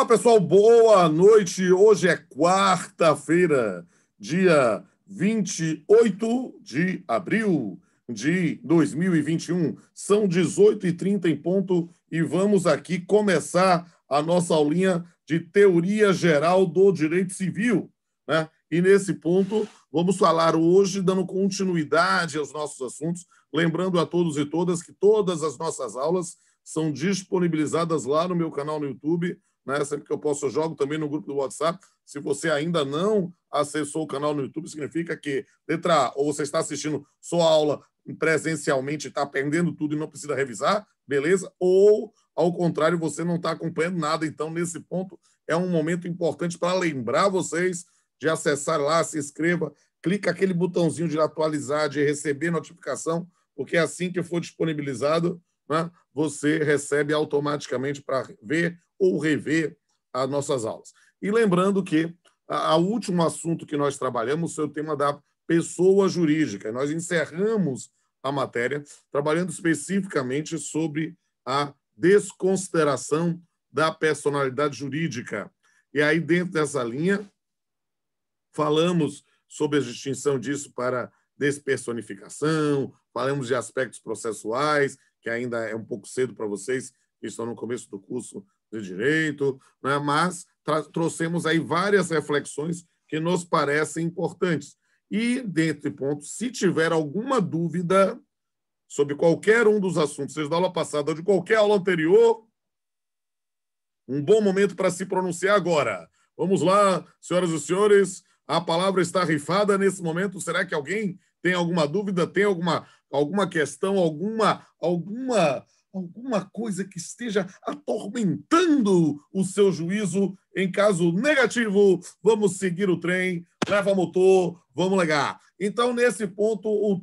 Olá, pessoal, boa noite. Hoje é quarta-feira, dia 28 de abril de 2021. São 18h30 em ponto e vamos aqui começar a nossa aulinha de Teoria Geral do Direito Civil. Né? E nesse ponto, vamos falar hoje, dando continuidade aos nossos assuntos, lembrando a todos e todas que todas as nossas aulas são disponibilizadas lá no meu canal no YouTube né? Sempre que eu posso, eu jogo também no grupo do WhatsApp. Se você ainda não acessou o canal no YouTube, significa que, letra A, ou você está assistindo só a aula presencialmente, está aprendendo tudo e não precisa revisar, beleza? Ou, ao contrário, você não está acompanhando nada. Então, nesse ponto, é um momento importante para lembrar vocês de acessar lá, se inscreva, clica aquele botãozinho de atualizar, de receber notificação, porque é assim que for disponibilizado, né, você recebe automaticamente para ver ou rever as nossas aulas. E lembrando que o último assunto que nós trabalhamos foi o tema da pessoa jurídica. Nós encerramos a matéria trabalhando especificamente sobre a desconsideração da personalidade jurídica. E aí, dentro dessa linha, falamos sobre a distinção disso para despersonificação, falamos de aspectos processuais, que ainda é um pouco cedo para vocês, que estão no começo do curso, de direito, né? mas trouxemos aí várias reflexões que nos parecem importantes. E, dentre pontos, se tiver alguma dúvida sobre qualquer um dos assuntos, seja da aula passada ou de qualquer aula anterior, um bom momento para se pronunciar agora. Vamos lá, senhoras e senhores, a palavra está rifada nesse momento. Será que alguém tem alguma dúvida, tem alguma, alguma questão, alguma, alguma alguma coisa que esteja atormentando o seu juízo. Em caso negativo, vamos seguir o trem, leva motor, vamos ligar. Então, nesse ponto, o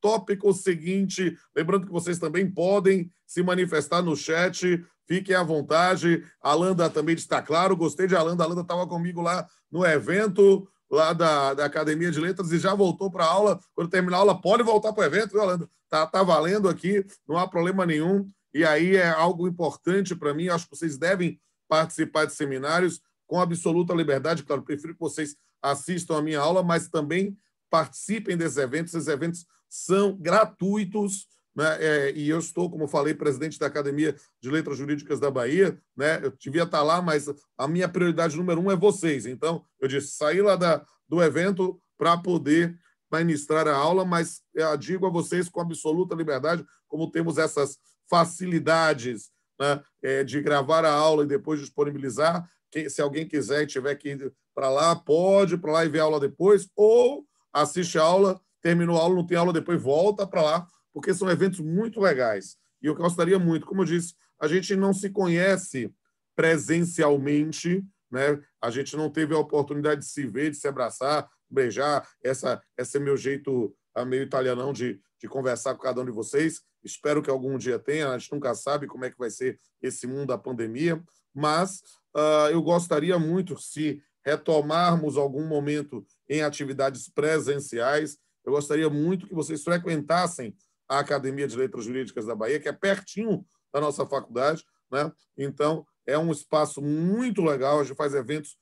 tópico é seguinte, lembrando que vocês também podem se manifestar no chat, fiquem à vontade. A Landa também está claro, gostei de Alanda, a Landa estava comigo lá no evento lá da, da Academia de Letras e já voltou para a aula. Quando terminar a aula, pode voltar para o evento, viu, Orlando? Tá, tá valendo aqui, não há problema nenhum. E aí é algo importante para mim, acho que vocês devem participar de seminários com absoluta liberdade. Claro, prefiro que vocês assistam a minha aula, mas também participem desses eventos. Esses eventos são gratuitos né? É, e eu estou, como falei, presidente da Academia de Letras Jurídicas da Bahia, né? eu devia estar lá, mas a minha prioridade número um é vocês. Então, eu disse, saí lá da, do evento para poder ministrar a aula, mas eu digo a vocês com absoluta liberdade, como temos essas facilidades né? é, de gravar a aula e depois disponibilizar, que, se alguém quiser e tiver que ir para lá, pode ir para lá e ver a aula depois, ou assiste a aula, terminou a aula, não tem aula, depois volta para lá porque são eventos muito legais. E eu gostaria muito, como eu disse, a gente não se conhece presencialmente, né? A gente não teve a oportunidade de se ver, de se abraçar, beijar. Essa, esse é meu jeito ah, meio italianão de, de conversar com cada um de vocês. Espero que algum dia tenha. A gente nunca sabe como é que vai ser esse mundo da pandemia, mas uh, eu gostaria muito se retomarmos algum momento em atividades presenciais. Eu gostaria muito que vocês frequentassem a Academia de Letras Jurídicas da Bahia, que é pertinho da nossa faculdade. Né? Então, é um espaço muito legal. A gente faz eventos,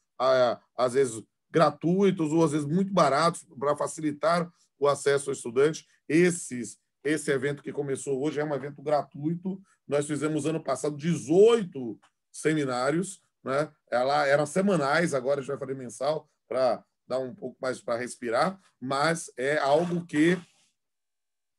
às vezes, gratuitos ou, às vezes, muito baratos para facilitar o acesso ao estudante. Esses, esse evento que começou hoje é um evento gratuito. Nós fizemos, ano passado, 18 seminários. Né? Ela, é eram semanais, agora a gente vai fazer mensal para dar um pouco mais para respirar, mas é algo que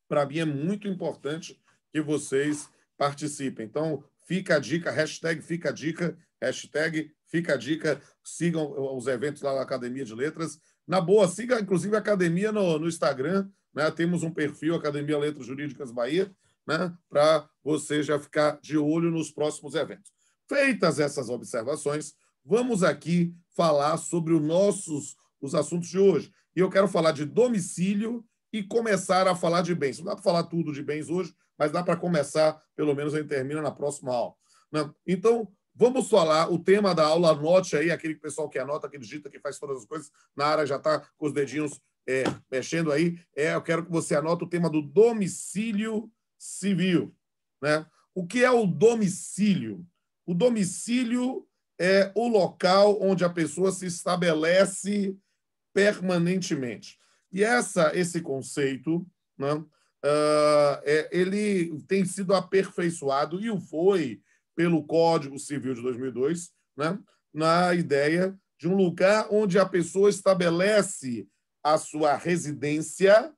para mim é muito importante que vocês participem. Então, fica a dica, hashtag fica a dica, hashtag fica a dica, sigam os eventos lá na Academia de Letras. Na boa, siga inclusive a Academia no, no Instagram, né? temos um perfil Academia Letras Jurídicas Bahia, né? para você já ficar de olho nos próximos eventos. Feitas essas observações, vamos aqui falar sobre os nossos os assuntos de hoje. E eu quero falar de domicílio e começar a falar de bens. Não dá para falar tudo de bens hoje, mas dá para começar, pelo menos a gente termina na próxima aula. Né? Então, vamos falar, o tema da aula, anote aí, aquele pessoal que anota, que digita, que faz todas as coisas na área, já está com os dedinhos é, mexendo aí, é, eu quero que você anote o tema do domicílio civil. Né? O que é o domicílio? O domicílio é o local onde a pessoa se estabelece permanentemente. E essa, esse conceito, né, uh, é, ele tem sido aperfeiçoado e o foi pelo Código Civil de 2002, né, na ideia de um lugar onde a pessoa estabelece a sua residência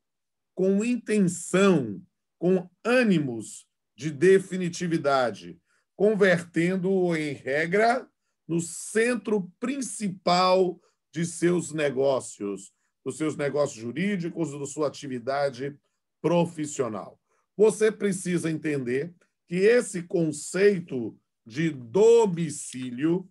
com intenção, com ânimos de definitividade, convertendo-o em regra no centro principal de seus negócios, dos seus negócios jurídicos, da sua atividade profissional. Você precisa entender que esse conceito de domicílio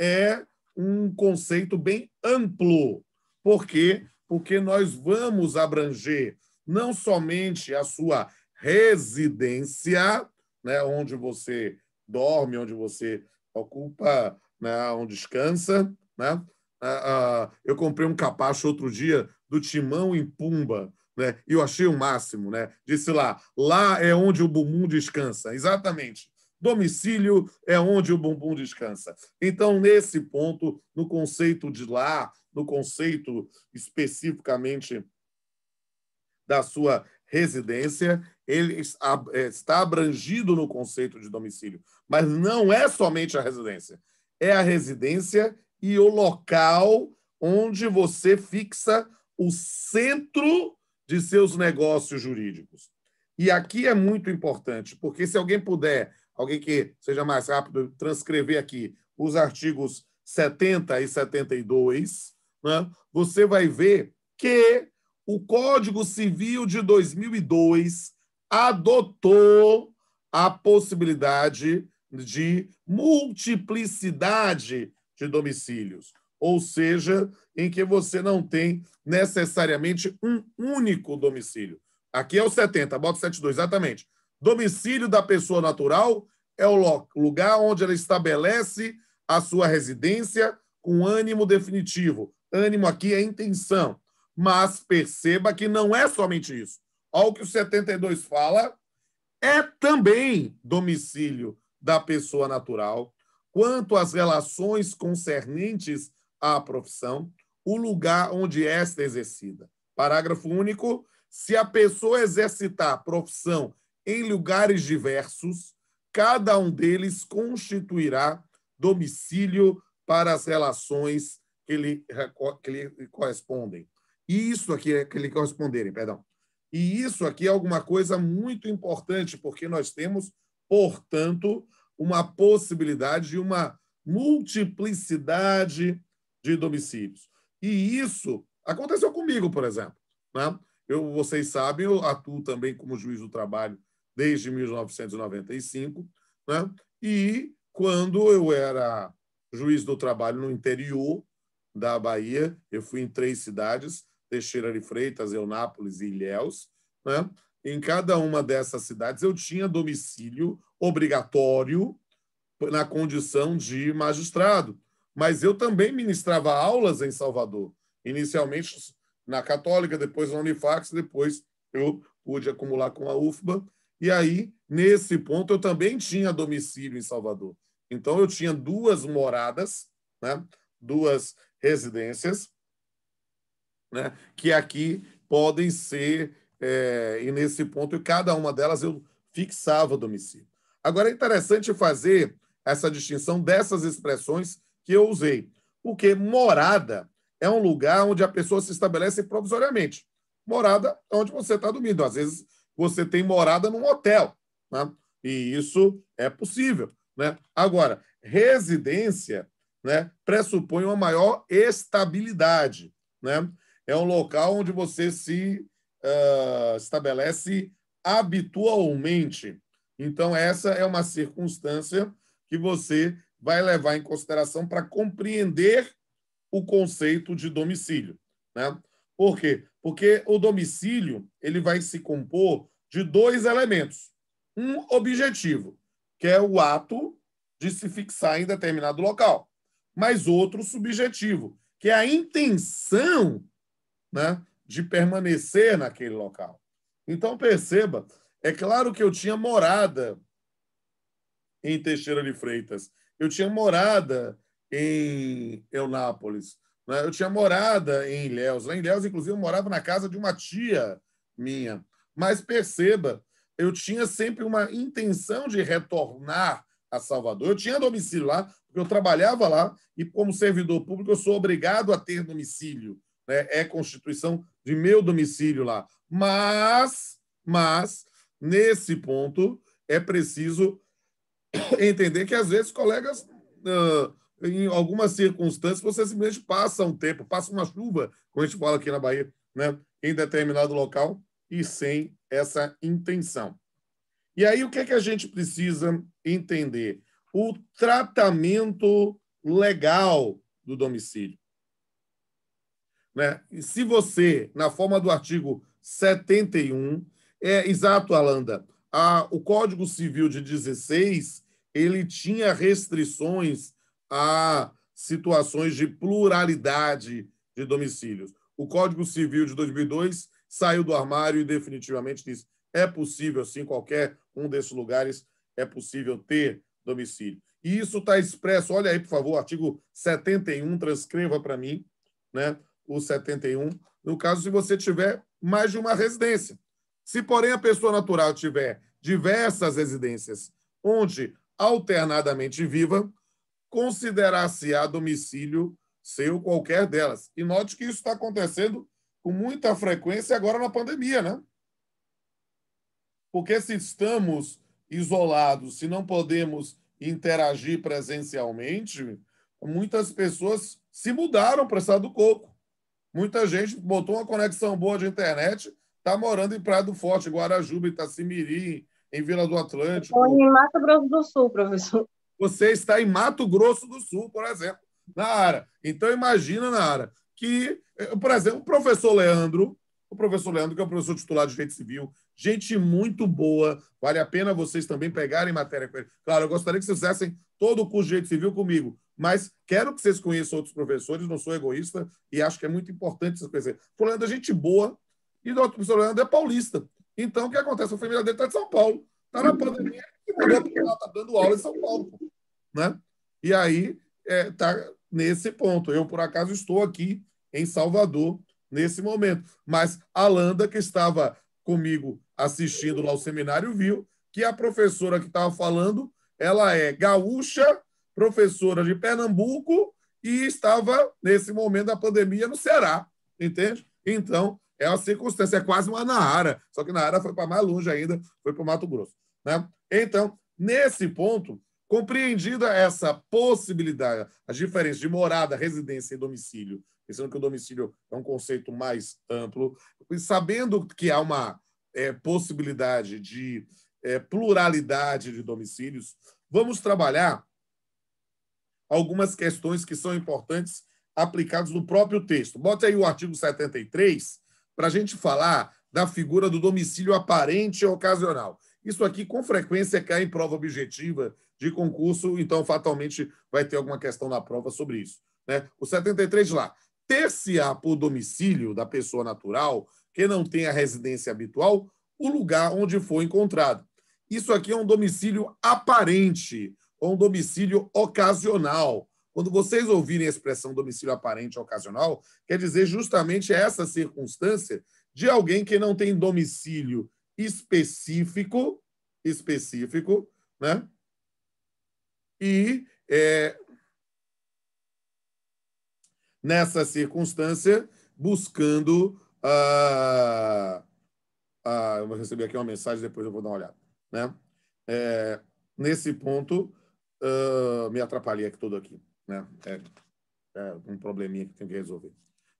é um conceito bem amplo. Por quê? Porque nós vamos abranger não somente a sua residência, né, onde você dorme, onde você ocupa, né, onde descansa, né, Uh, eu comprei um capacho outro dia do Timão em Pumba, né? E eu achei o máximo, né? Disse lá, lá é onde o bumbum descansa. Exatamente. Domicílio é onde o bumbum descansa. Então, nesse ponto, no conceito de lá, no conceito especificamente da sua residência, ele é, está abrangido no conceito de domicílio. Mas não é somente a residência. É a residência e o local onde você fixa o centro de seus negócios jurídicos. E aqui é muito importante, porque se alguém puder, alguém que seja mais rápido, transcrever aqui os artigos 70 e 72, né, você vai ver que o Código Civil de 2002 adotou a possibilidade de multiplicidade de domicílios, ou seja, em que você não tem necessariamente um único domicílio. Aqui é o 70, bota 72, exatamente. Domicílio da pessoa natural é o lugar onde ela estabelece a sua residência com ânimo definitivo. Ânimo aqui é intenção. Mas perceba que não é somente isso. Ao que o 72 fala, é também domicílio da pessoa natural, quanto às relações concernentes à profissão, o lugar onde esta é exercida. Parágrafo único. Se a pessoa exercitar profissão em lugares diversos, cada um deles constituirá domicílio para as relações que lhe, que lhe correspondem. E isso aqui, é que lhe corresponderem, perdão. E isso aqui é alguma coisa muito importante, porque nós temos, portanto, uma possibilidade de uma multiplicidade de domicílios. E isso aconteceu comigo, por exemplo. Né? Eu, vocês sabem, eu atuo também como juiz do trabalho desde 1995. Né? E quando eu era juiz do trabalho no interior da Bahia, eu fui em três cidades, Teixeira de Freitas, Eunápolis e Ilhéus. Né? em cada uma dessas cidades, eu tinha domicílio obrigatório na condição de magistrado. Mas eu também ministrava aulas em Salvador, inicialmente na Católica, depois na Unifax, depois eu pude acumular com a UFBA. E aí, nesse ponto, eu também tinha domicílio em Salvador. Então, eu tinha duas moradas, né? duas residências, né? que aqui podem ser é, e nesse ponto, cada uma delas eu fixava o domicílio. Agora é interessante fazer essa distinção dessas expressões que eu usei, porque morada é um lugar onde a pessoa se estabelece provisoriamente. Morada é onde você está dormindo. Às vezes você tem morada num hotel, né? e isso é possível. Né? Agora, residência né, pressupõe uma maior estabilidade. Né? É um local onde você se uh, estabelece habitualmente. Então, essa é uma circunstância que você vai levar em consideração para compreender o conceito de domicílio. Né? Por quê? Porque o domicílio ele vai se compor de dois elementos. Um objetivo, que é o ato de se fixar em determinado local, mas outro subjetivo, que é a intenção né, de permanecer naquele local. Então perceba, é claro que eu tinha morada em Teixeira de Freitas, eu tinha morada em Eunápolis, né? eu tinha morada em Ilhéus. Em Ilhéus, inclusive, eu morava na casa de uma tia minha. Mas perceba, eu tinha sempre uma intenção de retornar a Salvador. Eu tinha domicílio lá, porque eu trabalhava lá e, como servidor público, eu sou obrigado a ter domicílio né? é constituição de meu domicílio lá. Mas, mas, nesse ponto, é preciso entender que, às vezes, colegas, ah, em algumas circunstâncias, você simplesmente passa um tempo, passa uma chuva, como a gente fala aqui na Bahia, né? em determinado local e sem essa intenção. E aí, o que, é que a gente precisa entender? O tratamento legal do domicílio. Né? E se você, na forma do artigo 71, é exato, Alanda, a, o Código Civil de 16 ele tinha restrições a situações de pluralidade de domicílios. O Código Civil de 2002 saiu do armário e definitivamente diz: é possível, sim, qualquer um desses lugares é possível ter domicílio. E isso está expresso, olha aí, por favor, artigo 71, transcreva para mim, né? o 71, no caso se você tiver mais de uma residência. Se, porém, a pessoa natural tiver diversas residências onde alternadamente viva, considerar-se-á domicílio seu qualquer delas. E note que isso está acontecendo com muita frequência agora na pandemia, né? Porque se estamos isolados, se não podemos interagir presencialmente, muitas pessoas se mudaram para o estado do coco. Muita gente botou uma conexão boa de internet, está morando em Praia do Forte, Guarajuba, Itacimirim, em Vila do Atlântico. Estou em Mato Grosso do Sul, professor. Você está em Mato Grosso do Sul, por exemplo, na área. Então, imagina, na área, que, eh, por exemplo, o professor Leandro, o professor Leandro, que é o professor titular de Direito Civil, gente muito boa, vale a pena vocês também pegarem matéria com ele. Claro, eu gostaria que vocês fizessem todo o curso de Direito Civil comigo, mas quero que vocês conheçam outros professores, não sou egoísta e acho que é muito importante vocês conhecerem. Fulano é gente boa e o outro professor Leandro é paulista. Então, o que acontece? A família dele está de São Paulo. Está na pandemia e mudou está dando aula em São Paulo. Né? E aí está é, tá nesse ponto. Eu, por acaso, estou aqui em Salvador nesse momento. Mas a Landa, que estava comigo assistindo lá o seminário, viu que a professora que estava falando, ela é gaúcha, professora de Pernambuco e estava, nesse momento da pandemia, no Ceará, entende? Então, é uma circunstância, é quase uma Naara, só que Naara foi para mais longe ainda, foi para o Mato Grosso. Né? Então, nesse ponto, compreendida essa possibilidade, as diferenças de morada, residência e domicílio, pensando que o domicílio é um conceito mais amplo, e sabendo que há uma é, possibilidade de é, pluralidade de domicílios, vamos trabalhar algumas questões que são importantes aplicadas no próprio texto. Bota aí o artigo 73 para a gente falar da figura do domicílio aparente e ocasional. Isso aqui, com frequência, cai em prova objetiva de concurso, então, fatalmente, vai ter alguma questão na prova sobre isso. Né? O 73 lá. Ter-se-á por domicílio da pessoa natural que não tem a residência habitual o lugar onde foi encontrado. Isso aqui é um domicílio aparente um domicílio ocasional. Quando vocês ouvirem a expressão domicílio aparente ocasional, quer dizer justamente essa circunstância de alguém que não tem domicílio específico, específico, né? E é, nessa circunstância, buscando. Ah, ah, eu vou receber aqui uma mensagem, depois eu vou dar uma olhada. Né? É, nesse ponto, ah, me atrapalhei aqui todo aqui, né? É, é, um probleminha que tem que resolver.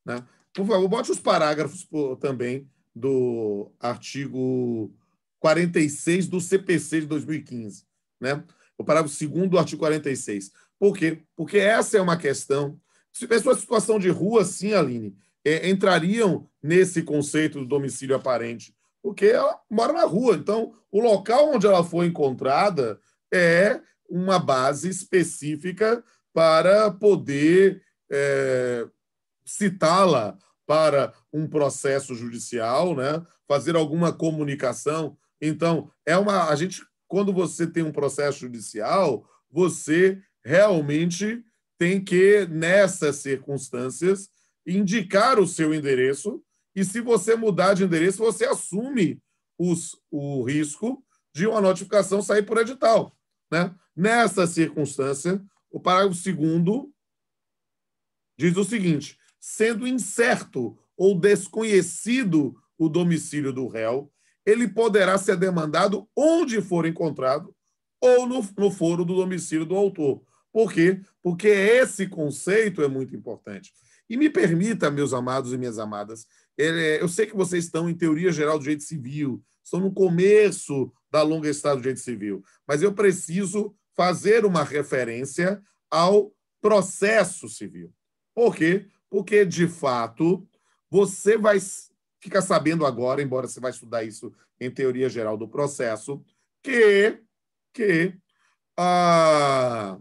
Né? Por favor, bote os parágrafos também do artigo 46 do CPC de 2015, né? O parágrafo segundo do artigo 46. Por quê? Porque essa é uma questão. Se pessoas em situação de rua, sim, Aline, é, entrariam nesse conceito do domicílio aparente, porque ela mora na rua. Então, o local onde ela foi encontrada é uma base específica para poder é, citá-la para um processo judicial, né? fazer alguma comunicação. Então, é uma. A gente, quando você tem um processo judicial, você realmente tem que, nessas circunstâncias, indicar o seu endereço, e se você mudar de endereço, você assume os, o risco de uma notificação sair por edital. Né? Nessa circunstância, o parágrafo 2 diz o seguinte: sendo incerto ou desconhecido o domicílio do réu, ele poderá ser demandado onde for encontrado ou no, no foro do domicílio do autor. Por quê? Porque esse conceito é muito importante. E me permita, meus amados e minhas amadas, é, eu sei que vocês estão em teoria geral do direito civil, estão no começo da longa história do direito civil, mas eu preciso fazer uma referência ao processo civil. Por quê? Porque, de fato, você vai ficar sabendo agora, embora você vai estudar isso em teoria geral do processo, que, que ah,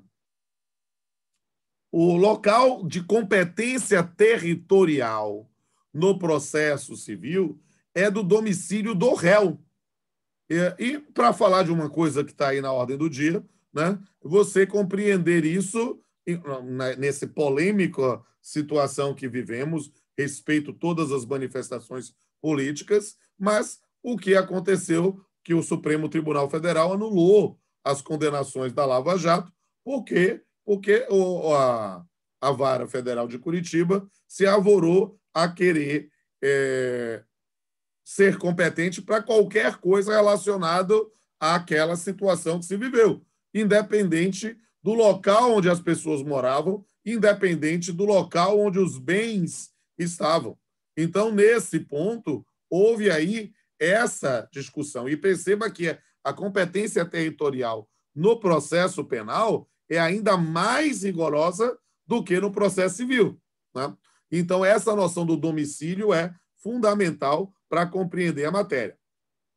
o local de competência territorial no processo civil é do domicílio do réu. E, e para falar de uma coisa que está aí na ordem do dia, né, você compreender isso nesse polêmica situação que vivemos, respeito todas as manifestações políticas, mas o que aconteceu que o Supremo Tribunal Federal anulou as condenações da Lava Jato, por quê? Porque o, a, a Vara Federal de Curitiba se avorou a querer é, ser competente para qualquer coisa relacionada àquela situação que se viveu, independente do local onde as pessoas moravam, independente do local onde os bens estavam. Então, nesse ponto, houve aí essa discussão. E perceba que a competência territorial no processo penal é ainda mais rigorosa do que no processo civil. Né? Então, essa noção do domicílio é fundamental para compreender a matéria.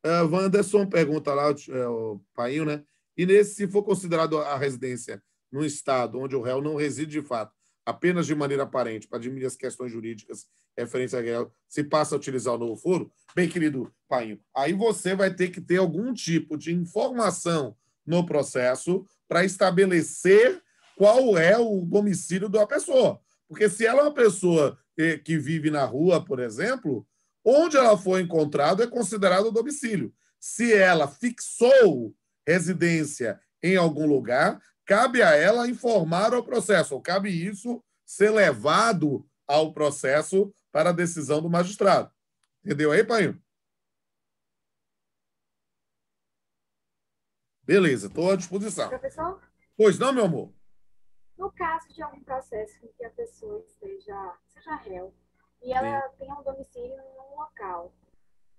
É, Wanderson pergunta lá, é, o Painho, né? E nesse, se for considerado a residência num estado onde o réu não reside de fato, apenas de maneira aparente, para diminuir as questões jurídicas referentes à guerra, se passa a utilizar o novo foro, bem, querido Painho, aí você vai ter que ter algum tipo de informação no processo para estabelecer qual é o domicílio da pessoa. Porque se ela é uma pessoa que vive na rua, por exemplo, onde ela foi encontrada é considerado domicílio. Se ela fixou residência em algum lugar, cabe a ela informar ao processo, ou cabe isso ser levado ao processo para a decisão do magistrado. Entendeu aí, Painho? Beleza, estou à disposição. Professor? Pois não, meu amor? No caso de algum processo em que a pessoa esteja, seja réu, e ela Sim. tenha um domicílio em um local,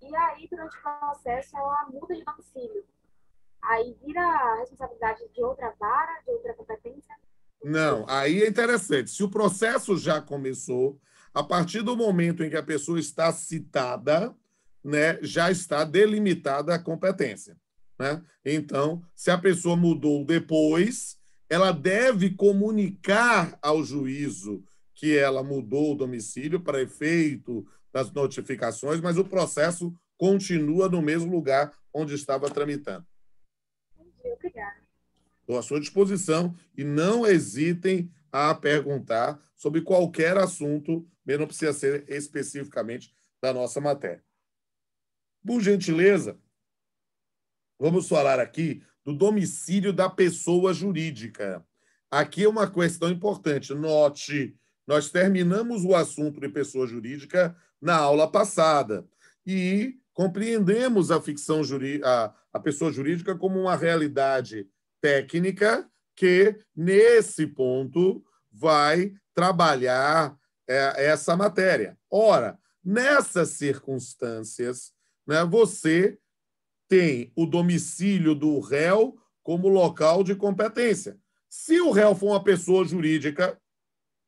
e aí durante o processo ela muda de domicílio, aí vira a responsabilidade de outra vara, de outra competência? Não, aí é interessante. Se o processo já começou, a partir do momento em que a pessoa está citada, né, já está delimitada a competência. Né? Então, se a pessoa mudou depois, ela deve comunicar ao juízo que ela mudou o domicílio para efeito das notificações, mas o processo continua no mesmo lugar onde estava tramitando. Obrigada. Estou à sua disposição e não hesitem a perguntar sobre qualquer assunto, mesmo precisa ser especificamente da nossa matéria. Por gentileza, vamos falar aqui do domicílio da pessoa jurídica. Aqui é uma questão importante. Note, nós terminamos o assunto de pessoa jurídica na aula passada e compreendemos a ficção jurídica, a pessoa jurídica como uma realidade técnica que, nesse ponto, vai trabalhar é, essa matéria. Ora, nessas circunstâncias, né, você tem o domicílio do réu como local de competência. Se o réu for uma pessoa jurídica,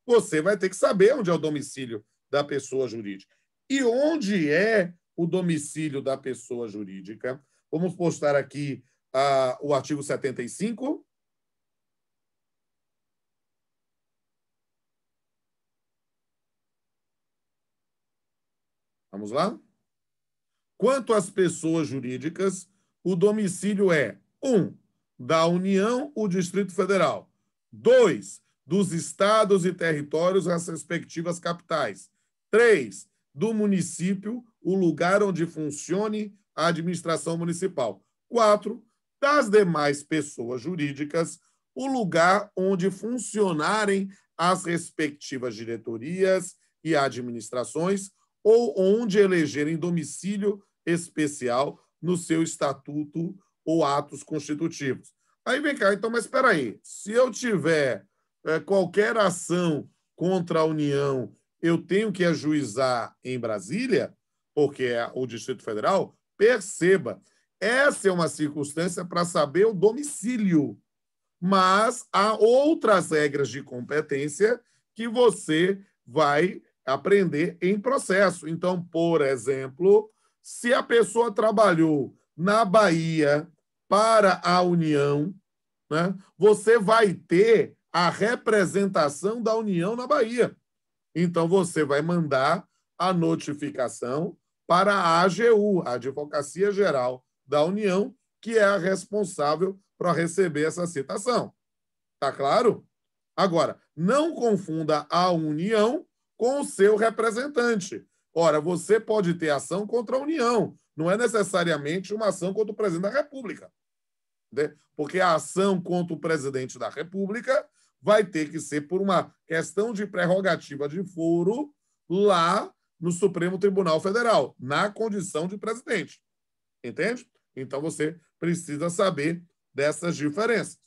você vai ter que saber onde é o domicílio da pessoa jurídica. E onde é o domicílio da pessoa jurídica? Vamos postar aqui uh, o artigo 75. Vamos lá? Quanto às pessoas jurídicas, o domicílio é 1. Um, da União, o Distrito Federal. 2. Dos estados e territórios, as respectivas capitais. 3. Do município, o lugar onde funcione a administração municipal. 4. Das demais pessoas jurídicas, o lugar onde funcionarem as respectivas diretorias e administrações ou onde elegerem domicílio especial no seu estatuto ou atos constitutivos. Aí vem cá, então, mas espera aí. Se eu tiver é, qualquer ação contra a União, eu tenho que ajuizar em Brasília, porque é o Distrito Federal? Perceba, essa é uma circunstância para saber o domicílio. Mas há outras regras de competência que você vai aprender em processo. Então, por exemplo, se a pessoa trabalhou na Bahia para a União, né, você vai ter a representação da União na Bahia. Então, você vai mandar a notificação para a AGU, a Advocacia Geral da União, que é a responsável para receber essa citação. Tá claro? Agora, não confunda a União com o seu representante. Ora, você pode ter ação contra a União, não é necessariamente uma ação contra o presidente da República. Né? Porque a ação contra o presidente da República vai ter que ser por uma questão de prerrogativa de foro lá no Supremo Tribunal Federal, na condição de presidente. Entende? Então você precisa saber dessas diferenças.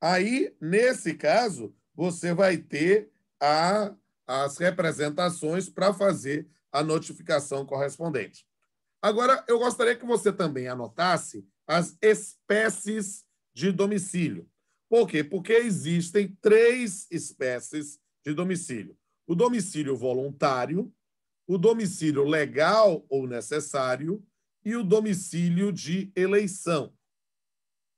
Aí, nesse caso, você vai ter a as representações para fazer a notificação correspondente. Agora, eu gostaria que você também anotasse as espécies de domicílio. Por quê? Porque existem três espécies de domicílio: o domicílio voluntário, o domicílio legal ou necessário e o domicílio de eleição.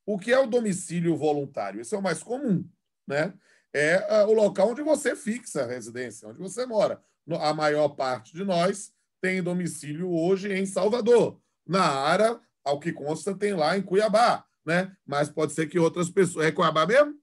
O que é o domicílio voluntário? Esse é o mais comum, né? é ah, o local onde você fixa a residência, onde você mora. A maior parte de nós tem domicílio hoje em Salvador. Na área, ao que consta, tem lá em Cuiabá, né? Mas pode ser que outras pessoas. É Cuiabá mesmo?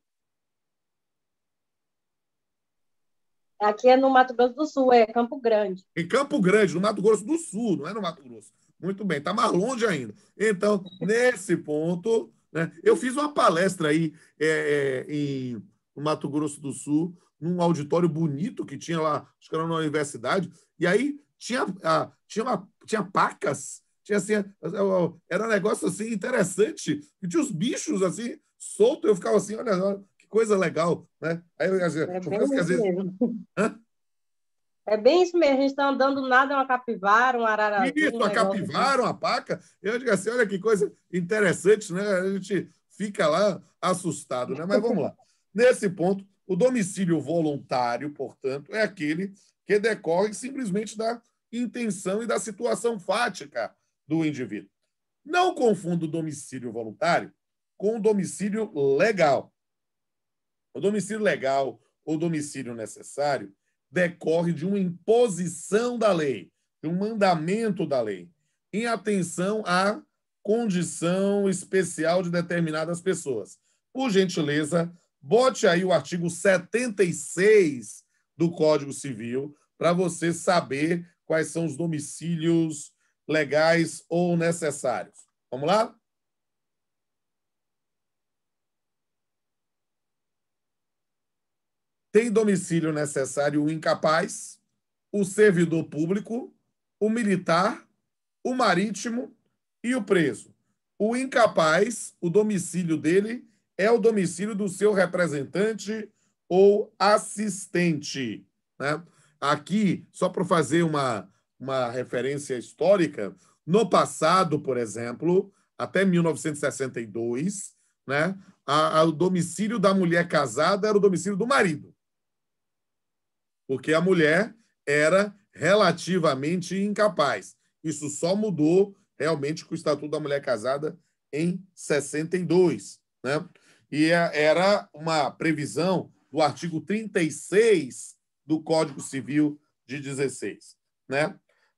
Aqui é no Mato Grosso do Sul, é Campo Grande. Em Campo Grande, no Mato Grosso do Sul, não é no Mato Grosso. Muito bem, está mais longe ainda. Então, nesse ponto, né, eu fiz uma palestra aí é, é, em no Mato Grosso do Sul, num auditório bonito que tinha lá, acho que era na universidade, e aí tinha, ah, tinha, uma, tinha pacas, tinha assim, é, é, é, era um negócio assim interessante, e tinha os bichos assim, solto, eu ficava assim, olha, olha que coisa legal, né? Aí eu, assim, é bem isso vezes... mesmo. É bem isso mesmo, a gente está andando nada, uma capivara, um arara. Isso, um uma assim. capivara, assim. uma paca. Eu digo assim, olha que coisa interessante, né? A gente fica lá assustado, né? Mas vamos lá. Nesse ponto, o domicílio voluntário, portanto, é aquele que decorre simplesmente da intenção e da situação fática do indivíduo. Não confunda o domicílio voluntário com o domicílio legal. O domicílio legal ou domicílio necessário decorre de uma imposição da lei, de um mandamento da lei, em atenção à condição especial de determinadas pessoas. Por gentileza, Bote aí o artigo 76 do Código Civil para você saber quais são os domicílios legais ou necessários. Vamos lá? Tem domicílio necessário o incapaz, o servidor público, o militar, o marítimo e o preso. O incapaz, o domicílio dele é o domicílio do seu representante ou assistente. Né? Aqui, só para fazer uma, uma referência histórica, no passado, por exemplo, até 1962, né, a, a, o domicílio da mulher casada era o domicílio do marido. Porque a mulher era relativamente incapaz. Isso só mudou realmente com o Estatuto da Mulher Casada em 62. Né? e é, era uma previsão do artigo 36 do Código Civil de 16. Né?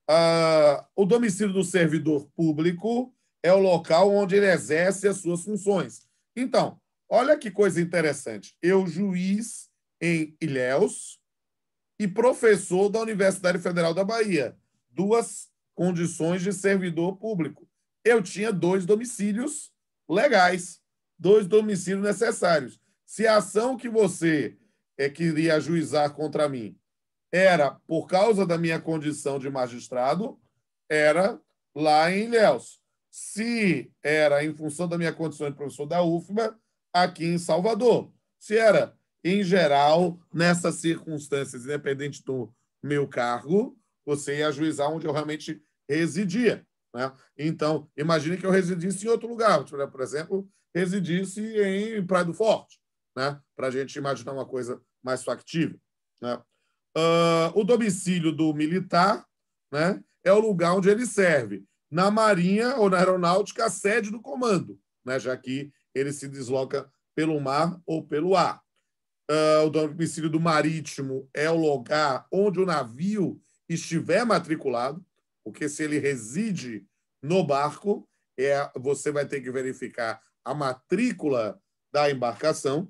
Ah, o domicílio do servidor público é o local onde ele exerce as suas funções. Então, olha que coisa interessante. Eu, juiz em Ilhéus e professor da Universidade Federal da Bahia, duas condições de servidor público. Eu tinha dois domicílios legais dois domicílios necessários. Se a ação que você é, queria ajuizar contra mim era por causa da minha condição de magistrado, era lá em Ilhéus. Se era em função da minha condição de professor da UFBA, aqui em Salvador. Se era, em geral, nessas circunstâncias, independente do meu cargo, você ia ajuizar onde eu realmente residia. Né? Então, imagine que eu residisse em outro lugar, por exemplo, residisse em Praia do Forte, né? para a gente imaginar uma coisa mais factível. Né? Uh, o domicílio do militar né, é o lugar onde ele serve. Na Marinha ou na Aeronáutica, a sede do comando, né, já que ele se desloca pelo mar ou pelo ar. Uh, o domicílio do marítimo é o lugar onde o navio estiver matriculado, porque se ele reside no barco, é, você vai ter que verificar a matrícula da embarcação,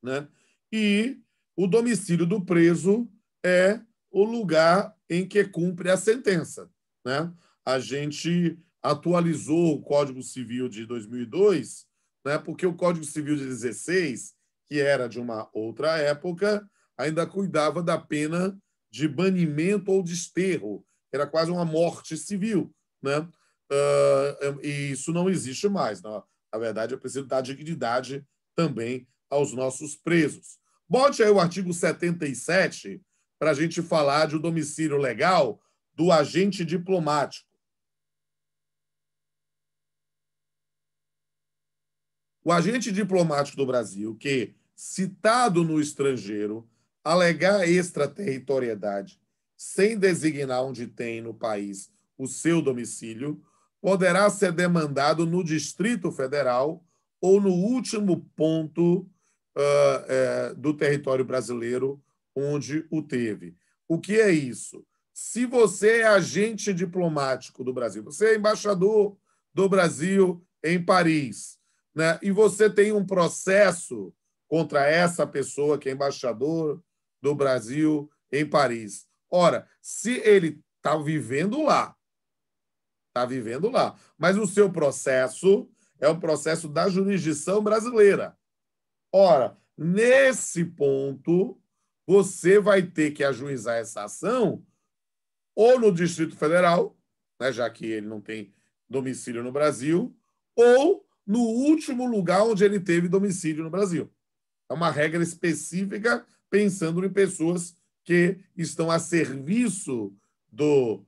né? E o domicílio do preso é o lugar em que cumpre a sentença, né? A gente atualizou o Código Civil de 2002, né? Porque o Código Civil de 16, que era de uma outra época, ainda cuidava da pena de banimento ou desterro, era quase uma morte civil, né? Uh, e isso não existe mais. Né? Na verdade, é preciso dar dignidade também aos nossos presos. Bote aí o artigo 77 para a gente falar de um domicílio legal do agente diplomático. O agente diplomático do Brasil, que, citado no estrangeiro, alegar extraterritoriedade sem designar onde tem no país o seu domicílio, poderá ser demandado no Distrito Federal ou no último ponto uh, do território brasileiro onde o teve. O que é isso? Se você é agente diplomático do Brasil, você é embaixador do Brasil em Paris, né? e você tem um processo contra essa pessoa que é embaixador do Brasil em Paris. Ora, se ele está vivendo lá, está vivendo lá. Mas o seu processo é o processo da jurisdição brasileira. Ora, nesse ponto, você vai ter que ajuizar essa ação ou no Distrito Federal, né, já que ele não tem domicílio no Brasil, ou no último lugar onde ele teve domicílio no Brasil. É uma regra específica pensando em pessoas que estão a serviço do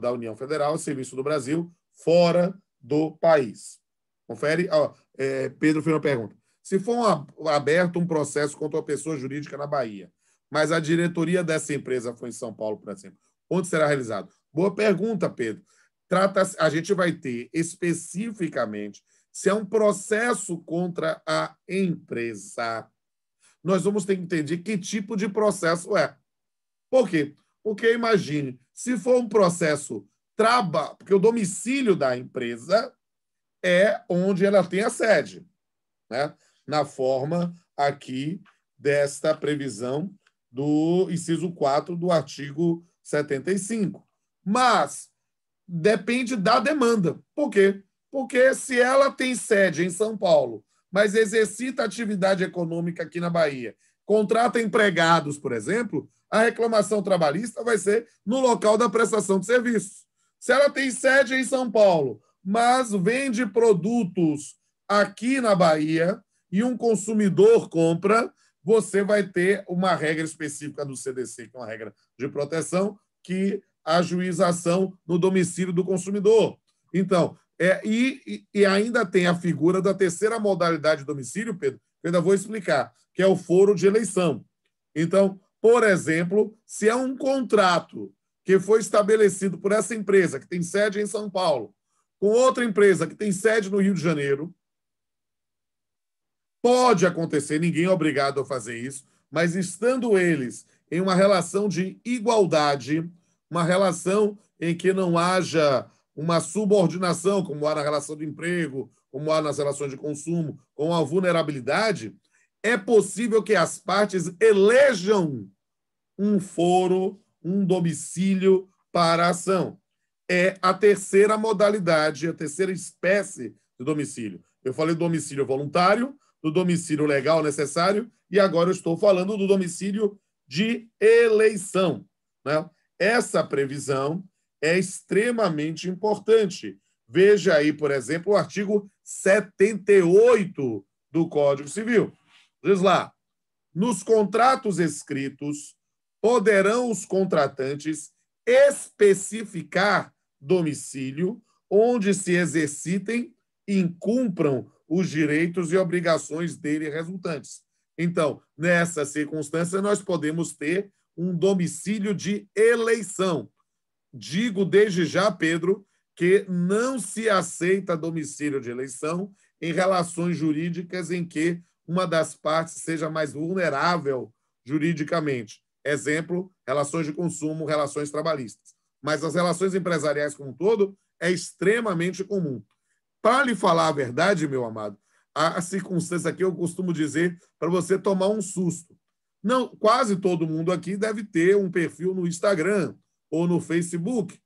da União Federal a serviço do Brasil fora do país. Confere. Ó, é, Pedro fez uma pergunta. Se for uma, aberto um processo contra uma pessoa jurídica na Bahia, mas a diretoria dessa empresa foi em São Paulo, por exemplo, onde será realizado? Boa pergunta, Pedro. Trata a gente vai ter especificamente se é um processo contra a empresa. Nós vamos ter que entender que tipo de processo é. Por quê? Porque imagine, se for um processo traba, porque o domicílio da empresa é onde ela tem a sede, né? Na forma aqui desta previsão do inciso 4 do artigo 75. Mas depende da demanda. Por quê? Porque se ela tem sede em São Paulo, mas exercita atividade econômica aqui na Bahia, contrata empregados, por exemplo, a reclamação trabalhista vai ser no local da prestação de serviços. Se ela tem sede em São Paulo, mas vende produtos aqui na Bahia e um consumidor compra, você vai ter uma regra específica do CDC, que é uma regra de proteção, que a juização no domicílio do consumidor. Então, é, e, e ainda tem a figura da terceira modalidade de domicílio, Pedro, que eu ainda vou explicar, que é o foro de eleição. Então, por exemplo, se é um contrato que foi estabelecido por essa empresa, que tem sede em São Paulo, com outra empresa que tem sede no Rio de Janeiro, pode acontecer, ninguém é obrigado a fazer isso, mas estando eles em uma relação de igualdade, uma relação em que não haja uma subordinação, como há na relação de emprego, como há nas relações de consumo, com a vulnerabilidade, é possível que as partes elejam um foro, um domicílio para a ação. É a terceira modalidade, a terceira espécie de domicílio. Eu falei do domicílio voluntário, do domicílio legal necessário, e agora eu estou falando do domicílio de eleição. Né? Essa previsão é extremamente importante. Veja aí, por exemplo, o artigo 78 do Código Civil. Diz lá: nos contratos escritos, poderão os contratantes especificar domicílio onde se exercitem e incumpram os direitos e obrigações dele resultantes. Então, nessa circunstância, nós podemos ter um domicílio de eleição. Digo desde já, Pedro, que não se aceita domicílio de eleição em relações jurídicas em que uma das partes seja mais vulnerável juridicamente. Exemplo, relações de consumo, relações trabalhistas. Mas as relações empresariais como um todo é extremamente comum. Para lhe falar a verdade, meu amado, a circunstância aqui eu costumo dizer para você tomar um susto. Não, quase todo mundo aqui deve ter um perfil no Instagram ou no Facebook.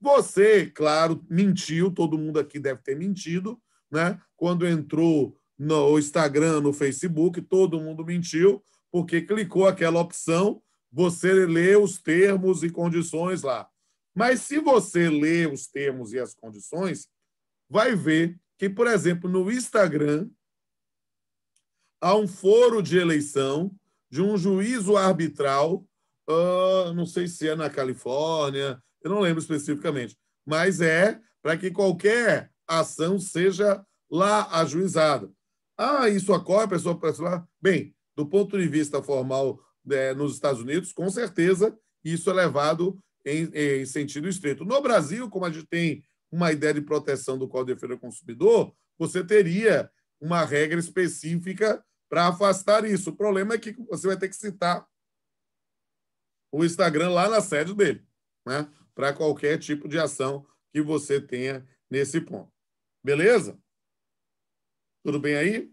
Você, claro, mentiu, todo mundo aqui deve ter mentido, né? Quando entrou no Instagram, no Facebook, todo mundo mentiu, porque clicou aquela opção, você lê os termos e condições lá. Mas se você lê os termos e as condições, vai ver que, por exemplo, no Instagram, há um foro de eleição de um juízo arbitral, uh, não sei se é na Califórnia, eu não lembro especificamente, mas é para que qualquer ação seja lá ajuizada. Ah, isso ocorre, a pessoa se lá. Bem, do ponto de vista formal é, nos Estados Unidos, com certeza isso é levado em, em, sentido estrito. No Brasil, como a gente tem uma ideia de proteção do Código de Defesa do Consumidor, você teria uma regra específica para afastar isso. O problema é que você vai ter que citar o Instagram lá na sede dele, né? para qualquer tipo de ação que você tenha nesse ponto. Beleza? Tudo bem aí?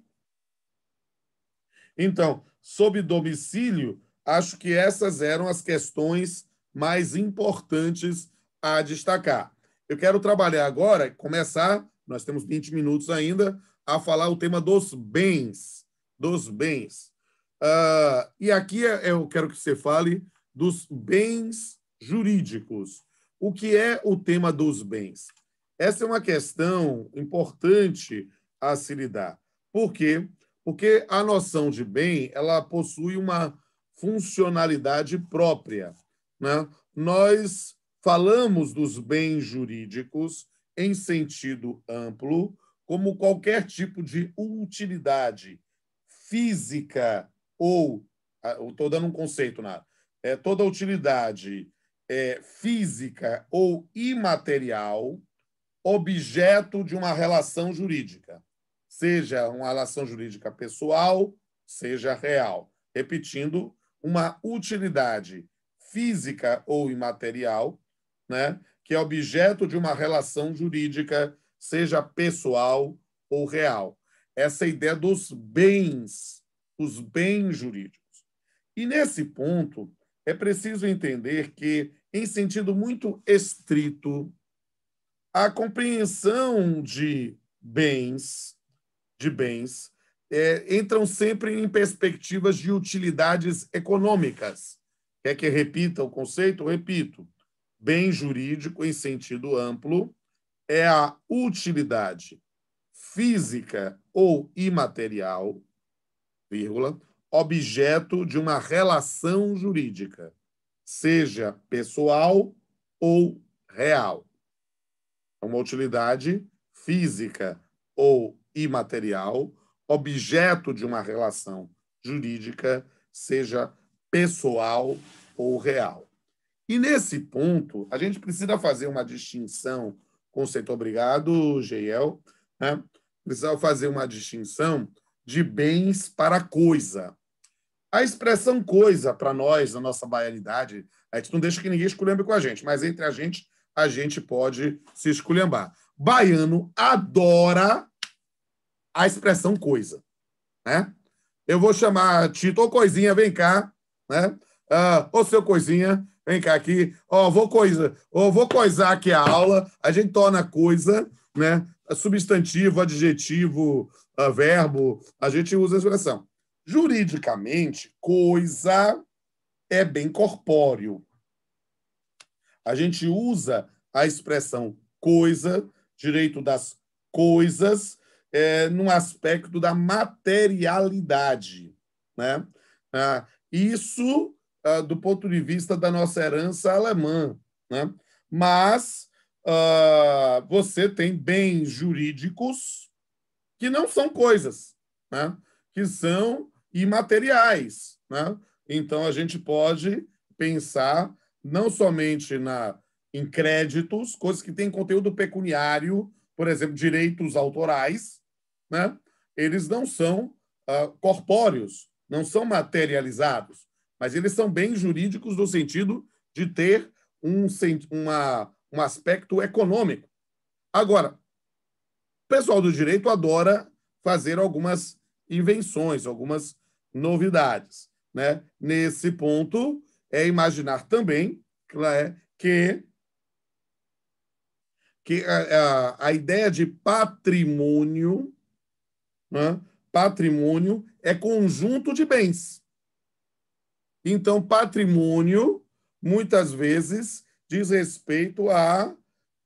Então, sob domicílio, acho que essas eram as questões mais importantes a destacar. Eu quero trabalhar agora, começar, nós temos 20 minutos ainda, a falar o tema dos bens. Dos bens. Uh, e aqui é, eu quero que você fale dos bens jurídicos. O que é o tema dos bens? Essa é uma questão importante a se lidar. Por quê? Porque a noção de bem ela possui uma funcionalidade própria. Né? Nós falamos dos bens jurídicos em sentido amplo, como qualquer tipo de utilidade física ou ah, estou dando um conceito na é toda utilidade é, física ou imaterial objeto de uma relação jurídica seja uma relação jurídica pessoal, seja real. Repetindo, uma utilidade física ou imaterial, né, que é objeto de uma relação jurídica, seja pessoal ou real. Essa é ideia dos bens, os bens jurídicos. E nesse ponto, é preciso entender que, em sentido muito estrito, a compreensão de bens de bens é, entram sempre em perspectivas de utilidades econômicas. Quer que repita o conceito? repito. Bem jurídico, em sentido amplo, é a utilidade física ou imaterial, vírgula, objeto de uma relação jurídica, seja pessoal ou real. É uma utilidade física ou imaterial, objeto de uma relação jurídica, seja pessoal ou real. E nesse ponto, a gente precisa fazer uma distinção conceito obrigado, Geiel, né? precisa fazer uma distinção de bens para coisa. A expressão coisa, para nós, na nossa baianidade, a gente não deixa que ninguém esculhambe com a gente, mas entre a gente, a gente pode se esculhambar. Baiano adora a expressão coisa. Né? Eu vou chamar Tito, ô coisinha, vem cá, né? Ah, ô seu coisinha, vem cá aqui, ó, vou coisa, ó, vou coisar aqui a aula, a gente torna coisa, né? Substantivo, adjetivo, uh, verbo, a gente usa a expressão. Juridicamente, coisa é bem corpóreo. A gente usa a expressão coisa, direito das coisas, é, num aspecto da materialidade. Né? Ah, isso ah, do ponto de vista da nossa herança alemã. Né? Mas ah, você tem bens jurídicos que não são coisas, né? que são imateriais. Né? Então, a gente pode pensar não somente na, em créditos, coisas que têm conteúdo pecuniário, por exemplo, direitos autorais, né? eles não são uh, corpóreos, não são materializados, mas eles são bens jurídicos no sentido de ter um, uma, um aspecto econômico. Agora, o pessoal do direito adora fazer algumas invenções, algumas novidades. Né? Nesse ponto, é imaginar também né, que que a, a, a ideia de patrimônio, né? patrimônio é conjunto de bens. Então, patrimônio, muitas vezes, diz respeito a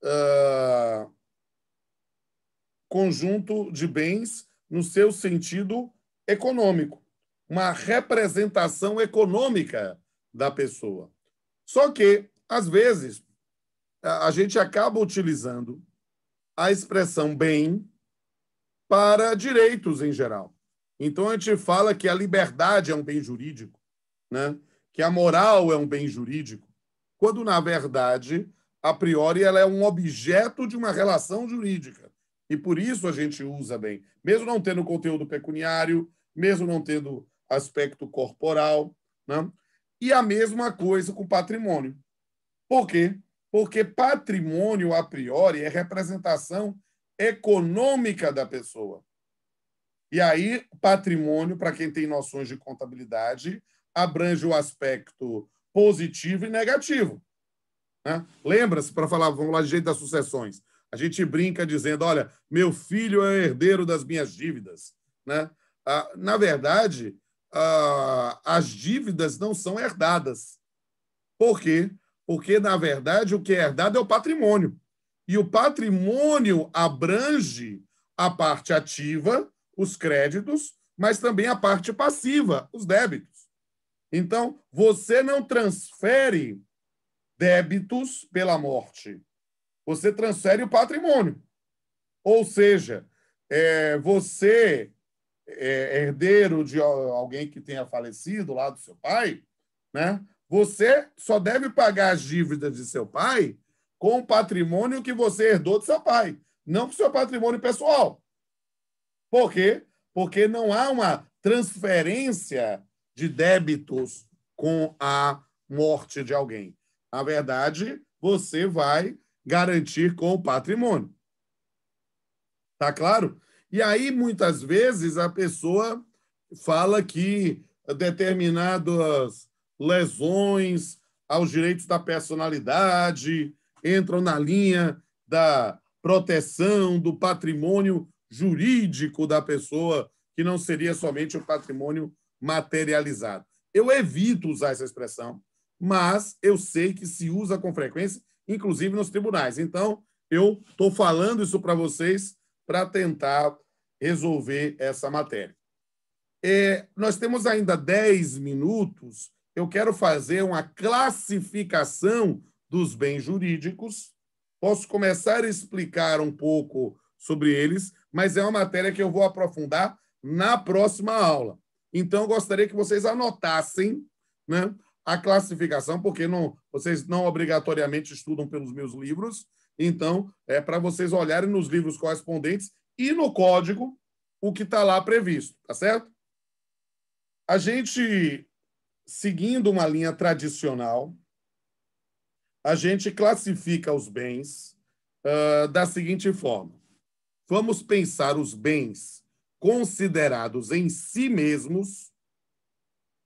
uh, conjunto de bens no seu sentido econômico, uma representação econômica da pessoa. Só que, às vezes, a gente acaba utilizando a expressão bem para direitos em geral. Então a gente fala que a liberdade é um bem jurídico, né? que a moral é um bem jurídico, quando na verdade, a priori, ela é um objeto de uma relação jurídica. E por isso a gente usa bem, mesmo não tendo conteúdo pecuniário, mesmo não tendo aspecto corporal. Né? E a mesma coisa com patrimônio. Por quê? Porque patrimônio, a priori, é representação econômica da pessoa. E aí, patrimônio, para quem tem noções de contabilidade, abrange o aspecto positivo e negativo. Né? Lembra-se, para falar, vamos lá, de jeito das sucessões. A gente brinca dizendo: olha, meu filho é herdeiro das minhas dívidas. Né? Ah, na verdade, ah, as dívidas não são herdadas. Por quê? Porque, na verdade, o que é herdado é o patrimônio. E o patrimônio abrange a parte ativa, os créditos, mas também a parte passiva, os débitos. Então, você não transfere débitos pela morte. Você transfere o patrimônio. Ou seja, é, você, é, herdeiro de alguém que tenha falecido lá do seu pai, né? Você só deve pagar as dívidas de seu pai com o patrimônio que você herdou de seu pai, não com o seu patrimônio pessoal. Por quê? Porque não há uma transferência de débitos com a morte de alguém. Na verdade, você vai garantir com o patrimônio. Tá claro? E aí, muitas vezes, a pessoa fala que determinados lesões aos direitos da personalidade, entram na linha da proteção do patrimônio jurídico da pessoa, que não seria somente o patrimônio materializado. Eu evito usar essa expressão, mas eu sei que se usa com frequência, inclusive nos tribunais. Então, eu estou falando isso para vocês para tentar resolver essa matéria. É, nós temos ainda 10 minutos eu quero fazer uma classificação dos bens jurídicos. Posso começar a explicar um pouco sobre eles, mas é uma matéria que eu vou aprofundar na próxima aula. Então, eu gostaria que vocês anotassem né, a classificação, porque não, vocês não obrigatoriamente estudam pelos meus livros. Então, é para vocês olharem nos livros correspondentes e no código o que está lá previsto, tá certo? A gente seguindo uma linha tradicional, a gente classifica os bens uh, da seguinte forma: vamos pensar os bens considerados em si mesmos,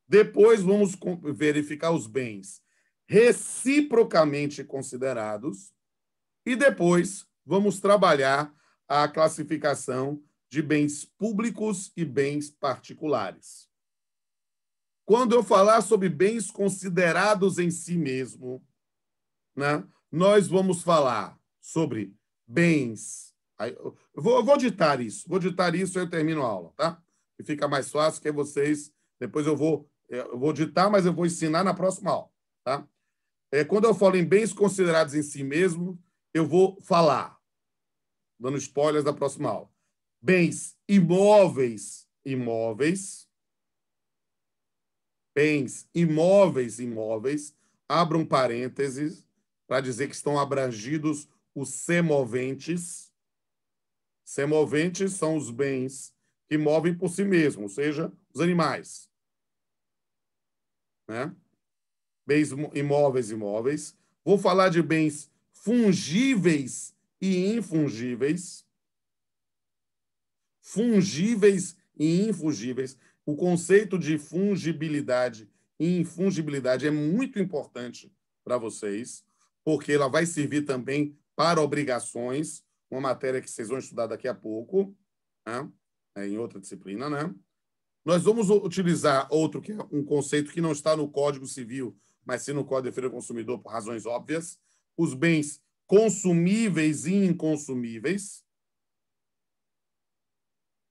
depois vamos verificar os bens reciprocamente considerados, e depois vamos trabalhar a classificação de bens públicos e bens particulares. Quando eu falar sobre bens considerados em si mesmo, né, nós vamos falar sobre bens. Eu vou, eu vou ditar isso, vou ditar isso e eu termino a aula, tá? E fica mais fácil que vocês. Depois eu vou, é, eu vou ditar, mas eu vou ensinar na próxima aula, tá? É, quando eu falo em bens considerados em si mesmo, eu vou falar, dando spoilers da próxima aula. Bens imóveis, imóveis, bens imóveis imóveis, abram parênteses, para dizer que estão abrangidos os semoventes. Semoventes são os bens que movem por si mesmos, ou seja, os animais. Né? Bens imóveis imóveis. Vou falar de bens fungíveis e infungíveis. Fungíveis e infungíveis o conceito de fungibilidade e infungibilidade é muito importante para vocês, porque ela vai servir também para obrigações, uma matéria que vocês vão estudar daqui a pouco, né? é em outra disciplina, né? Nós vamos utilizar outro que é um conceito que não está no Código Civil, mas sim no Código de Defesa do Consumidor por razões óbvias, os bens consumíveis e inconsumíveis,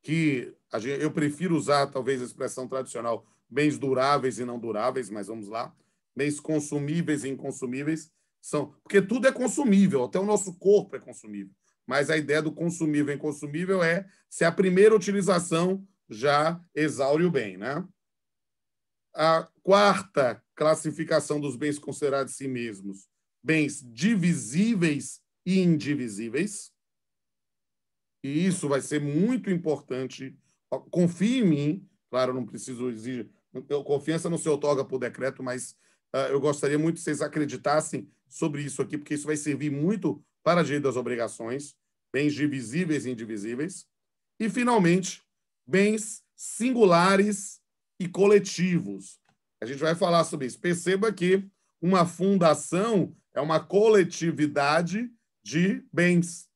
que gente, eu prefiro usar talvez a expressão tradicional bens duráveis e não duráveis, mas vamos lá, bens consumíveis e inconsumíveis são, porque tudo é consumível, até o nosso corpo é consumível. Mas a ideia do consumível e inconsumível é se a primeira utilização já exaure o bem, né? A quarta classificação dos bens considerados si mesmos, bens divisíveis e indivisíveis e isso vai ser muito importante. Confie em mim, claro, não preciso exigir. Confiança não se outorga por decreto, mas uh, eu gostaria muito que vocês acreditassem sobre isso aqui, porque isso vai servir muito para a das obrigações, bens divisíveis e indivisíveis. E, finalmente, bens singulares e coletivos. A gente vai falar sobre isso. Perceba que uma fundação é uma coletividade de bens.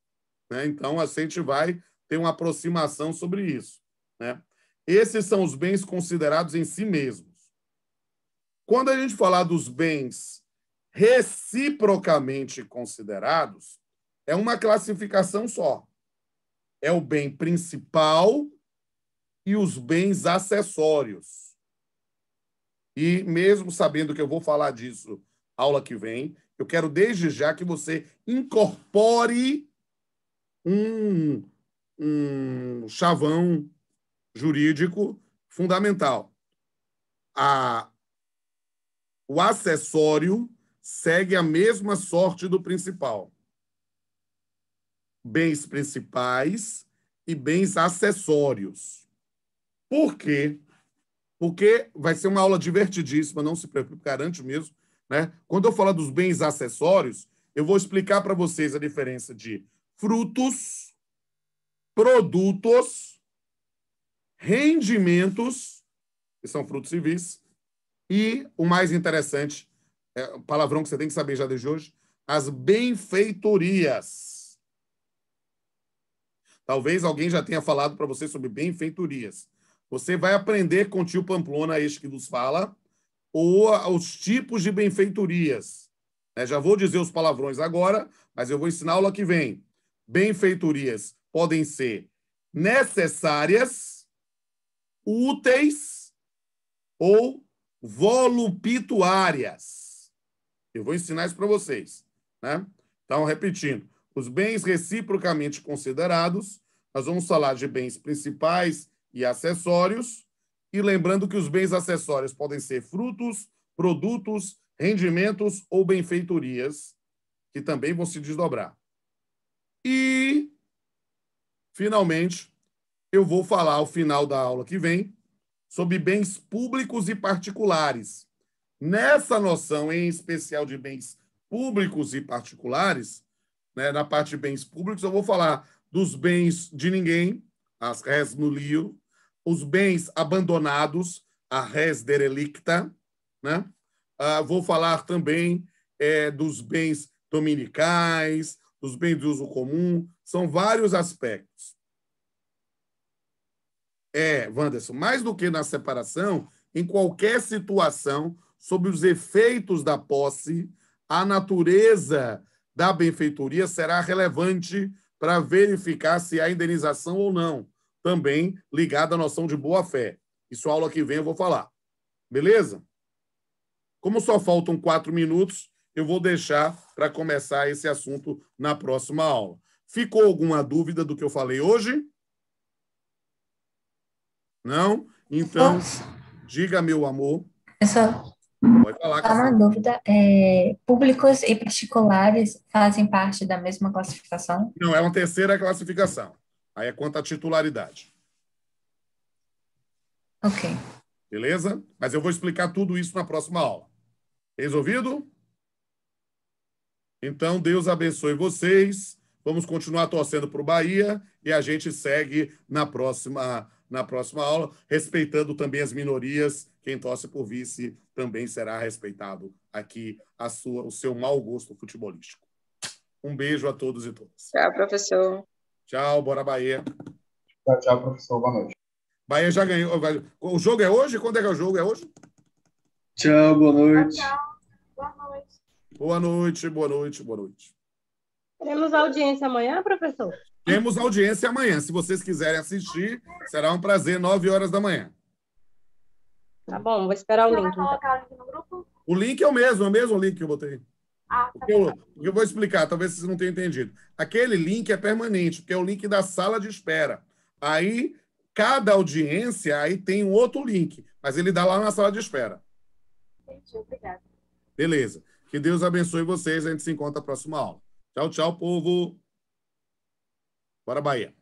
Né? Então, a gente vai ter uma aproximação sobre isso. Né? Esses são os bens considerados em si mesmos. Quando a gente falar dos bens reciprocamente considerados, é uma classificação só. É o bem principal e os bens acessórios. E mesmo sabendo que eu vou falar disso aula que vem, eu quero desde já que você incorpore um, um chavão jurídico fundamental. A, o acessório segue a mesma sorte do principal. Bens principais e bens acessórios. Por quê? Porque vai ser uma aula divertidíssima, não se preocupe, garante mesmo. Né? Quando eu falar dos bens acessórios, eu vou explicar para vocês a diferença de frutos, produtos, rendimentos, que são frutos civis, e o mais interessante, é, palavrão que você tem que saber já desde hoje, as benfeitorias. Talvez alguém já tenha falado para você sobre benfeitorias. Você vai aprender com o tio Pamplona, este que nos fala, ou os tipos de benfeitorias. É, já vou dizer os palavrões agora, mas eu vou ensinar aula que vem benfeitorias podem ser necessárias, úteis ou voluptuárias. Eu vou ensinar isso para vocês. Né? Então, repetindo, os bens reciprocamente considerados, nós vamos falar de bens principais e acessórios, e lembrando que os bens acessórios podem ser frutos, produtos, rendimentos ou benfeitorias, que também vão se desdobrar. E, finalmente, eu vou falar ao final da aula que vem sobre bens públicos e particulares. Nessa noção, em especial de bens públicos e particulares, né, na parte de bens públicos, eu vou falar dos bens de ninguém, as res nulio, os bens abandonados, a res derelicta, né? Ah, vou falar também é, dos bens dominicais, dos bens de uso comum, são vários aspectos. É, Wanderson, mais do que na separação, em qualquer situação, sobre os efeitos da posse, a natureza da benfeitoria será relevante para verificar se há indenização ou não, também ligada à noção de boa-fé. Isso aula que vem eu vou falar. Beleza? Como só faltam quatro minutos, eu vou deixar para começar esse assunto na próxima aula. Ficou alguma dúvida do que eu falei hoje? Não? Então, diga, meu amor. Essa. só... Pode falar, só tá uma dúvida. É, públicos e particulares fazem parte da mesma classificação? Não, é uma terceira classificação. Aí é quanto à titularidade. Ok. Beleza? Mas eu vou explicar tudo isso na próxima aula. Resolvido? Então, Deus abençoe vocês. Vamos continuar torcendo para o Bahia e a gente segue na próxima, na próxima aula, respeitando também as minorias. Quem torce por vice também será respeitado aqui a sua, o seu mau gosto futebolístico. Um beijo a todos e todas. Tchau, professor. Tchau, bora Bahia. Tchau, tchau, professor. Boa noite. Bahia já ganhou. O jogo é hoje? Quando é que é o jogo? É hoje? Tchau, boa noite. Tchau, tchau. Boa noite, boa noite, boa noite. Temos audiência amanhã, professor? Temos audiência amanhã. Se vocês quiserem assistir, será um prazer, 9 horas da manhã. Tá bom, vou esperar o link. Então. O link é o mesmo, é o mesmo link que eu botei. Ah, tá eu, eu vou explicar, talvez vocês não tenham entendido. Aquele link é permanente, porque é o link da sala de espera. Aí, cada audiência, aí tem um outro link, mas ele dá lá na sala de espera. Entendi, obrigada. Beleza. Que Deus abençoe vocês. A gente se encontra na próxima aula. Tchau, tchau, povo. Bora, Bahia.